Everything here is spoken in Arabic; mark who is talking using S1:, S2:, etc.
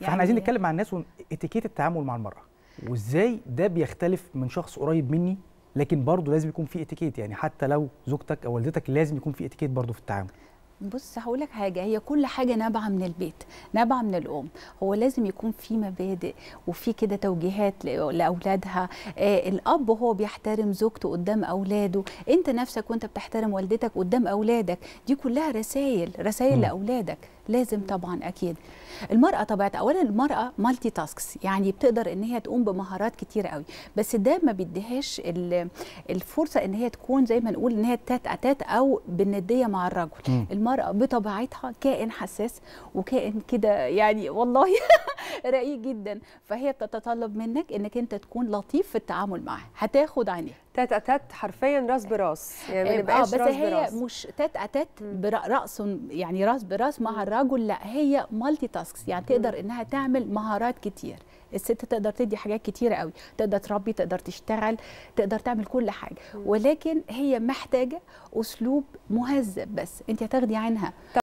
S1: فاحنا عايزين يعني نتكلم مع الناس اتيكيت التعامل مع المراه وازاي ده بيختلف من شخص قريب مني لكن برضه لازم يكون في اتيكيت يعني حتى لو زوجتك او والدتك لازم يكون في اتيكيت برضه في التعامل
S2: بص هقول لك حاجه هي كل حاجه نابعه من البيت نابعه من الام هو لازم يكون في مبادئ وفي كده توجيهات لاولادها آه الاب هو بيحترم زوجته قدام اولاده انت نفسك وانت بتحترم والدتك قدام اولادك دي كلها رسائل رسائل م. لاولادك لازم طبعا اكيد المراه طبعا اولا المراه مالتي تاسكس يعني بتقدر ان هي تقوم بمهارات كتير قوي بس ده ما بيديهاش الفرصه ان هي تكون زي ما نقول ان هي تات اتات او بالنديه مع الرجل المرأة بطبيعتها كائن حساس وكائن كده يعني والله رقيق جدا فهي بتتطلب منك انك انت تكون لطيف في التعامل معها هتاخد عينيها تات اتات حرفيا راس براس يعني ما إيه، نبقاش آه بس هي براس. مش تات اتات براس يعني راس براس مع الرجل لا هي مالتي تاسكس يعني تقدر انها تعمل مهارات كتير الست تقدر تدي حاجات كتيره قوي تقدر تربي تقدر تشتغل تقدر تعمل كل حاجه ولكن هي محتاجه اسلوب مهذب بس انت هتاخدي عنها